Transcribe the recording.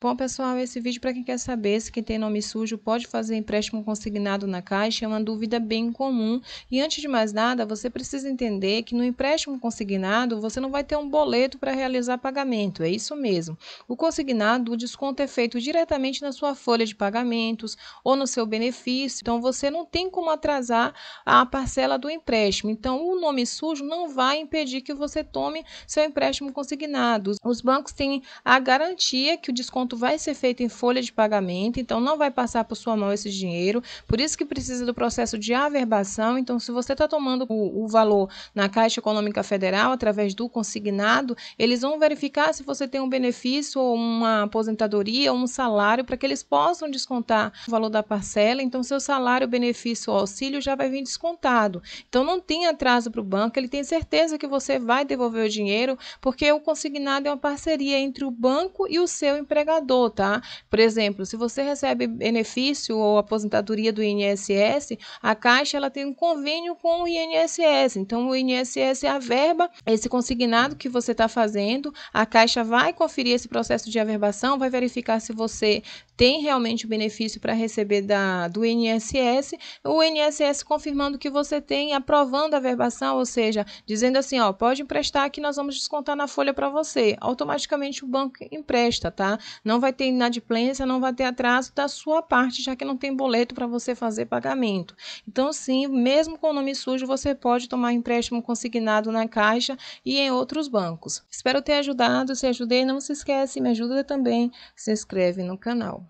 Bom, pessoal, esse vídeo para quem quer saber se quem tem nome sujo pode fazer empréstimo consignado na Caixa é uma dúvida bem comum. E antes de mais nada, você precisa entender que no empréstimo consignado você não vai ter um boleto para realizar pagamento, é isso mesmo. O consignado, o desconto é feito diretamente na sua folha de pagamentos ou no seu benefício, então você não tem como atrasar a parcela do empréstimo. Então, o nome sujo não vai impedir que você tome seu empréstimo consignado. Os bancos têm a garantia que o desconto desconto vai ser feito em folha de pagamento, então não vai passar por sua mão esse dinheiro. Por isso que precisa do processo de averbação. Então, se você está tomando o, o valor na Caixa Econômica Federal através do consignado, eles vão verificar se você tem um benefício ou uma aposentadoria ou um salário para que eles possam descontar o valor da parcela. Então, seu salário, benefício ou auxílio já vai vir descontado. Então, não tem atraso para o banco, ele tem certeza que você vai devolver o dinheiro, porque o consignado é uma parceria entre o banco e o seu empregador trabalhador, tá? Por exemplo, se você recebe benefício ou aposentadoria do INSS, a Caixa ela tem um convênio com o INSS. Então, o INSS é a averba esse consignado que você está fazendo, a Caixa vai conferir esse processo de averbação, vai verificar se você tem realmente o benefício para receber da, do INSS, o INSS confirmando que você tem, aprovando a verbação, ou seja, dizendo assim, ó, pode emprestar que nós vamos descontar na folha para você. Automaticamente o banco empresta, tá? Não vai ter inadimplência, não vai ter atraso da sua parte, já que não tem boleto para você fazer pagamento. Então, sim, mesmo com o nome sujo, você pode tomar empréstimo consignado na Caixa e em outros bancos. Espero ter ajudado. Se ajudei, não se esquece, me ajuda também. Se inscreve no canal.